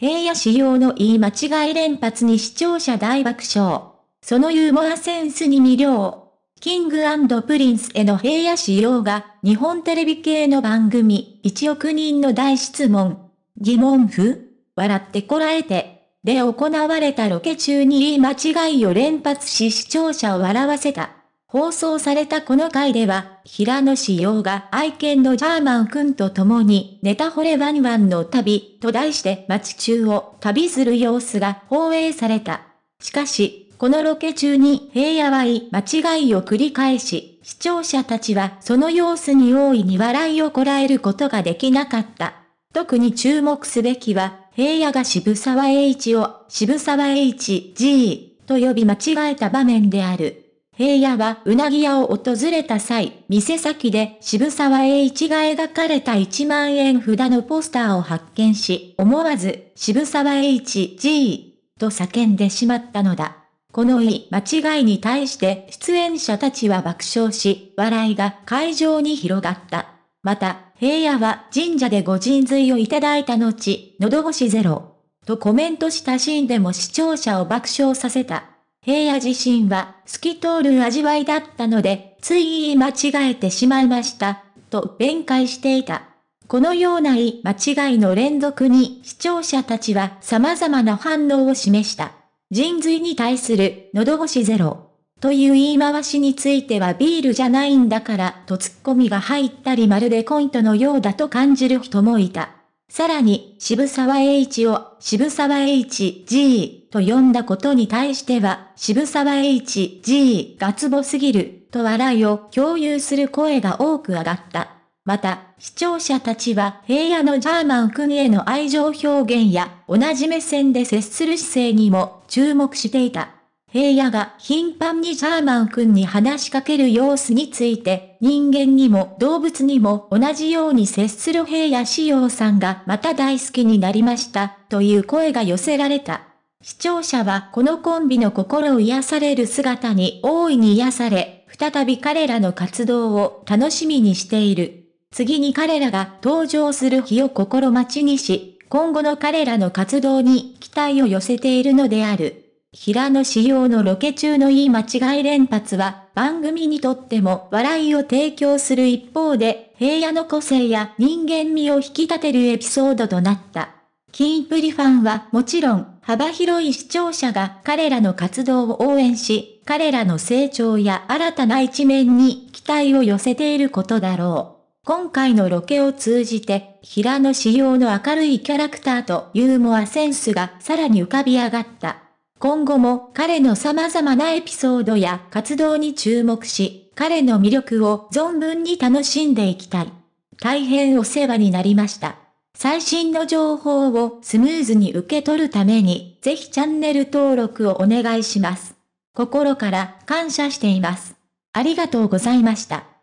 平野仕様の言い間違い連発に視聴者大爆笑。そのユーモアセンスに魅了。キングプリンスへの平野仕様が日本テレビ系の番組1億人の大質問。疑問符笑ってこらえて。で行われたロケ中に言い間違いを連発し視聴者を笑わせた。放送されたこの回では、平野紫陽が愛犬のジャーマン君と共に、ネタ惚れワンワンの旅、と題して街中を旅する様子が放映された。しかし、このロケ中に平野はい間違いを繰り返し、視聴者たちはその様子に大いに笑いをこらえることができなかった。特に注目すべきは、平野が渋沢栄一を渋沢栄一 G と呼び間違えた場面である。平野はうなぎ屋を訪れた際、店先で渋沢栄一が描かれた1万円札のポスターを発見し、思わず渋沢栄一 G と叫んでしまったのだ。この言い間違いに対して出演者たちは爆笑し、笑いが会場に広がった。また、平野は神社でご神髄をいただいた後、喉越しゼロ。とコメントしたシーンでも視聴者を爆笑させた。平野自身は透き通る味わいだったので、つい言い間違えてしまいました、と弁解していた。このような言い間違いの連続に視聴者たちは様々な反応を示した。人髄に対する喉越しゼロという言い回しについてはビールじゃないんだからとツッコミが入ったりまるでコントのようだと感じる人もいた。さらに、渋沢栄一を、渋沢栄一 G と呼んだことに対しては、渋沢栄一 G がツボすぎる、と笑いを共有する声が多く上がった。また、視聴者たちは平野のジャーマン君への愛情表現や同じ目線で接する姿勢にも注目していた。平野が頻繁にシャーマン君に話しかける様子について、人間にも動物にも同じように接する平野志陽さんがまた大好きになりました、という声が寄せられた。視聴者はこのコンビの心を癒される姿に大いに癒され、再び彼らの活動を楽しみにしている。次に彼らが登場する日を心待ちにし、今後の彼らの活動に期待を寄せているのである。平野仕様のロケ中の言い間違い連発は、番組にとっても笑いを提供する一方で、平野の個性や人間味を引き立てるエピソードとなった。キンプリファンはもちろん、幅広い視聴者が彼らの活動を応援し、彼らの成長や新たな一面に期待を寄せていることだろう。今回のロケを通じて、平野仕様の明るいキャラクターとユーモアセンスがさらに浮かび上がった。今後も彼の様々なエピソードや活動に注目し、彼の魅力を存分に楽しんでいきたい。大変お世話になりました。最新の情報をスムーズに受け取るために、ぜひチャンネル登録をお願いします。心から感謝しています。ありがとうございました。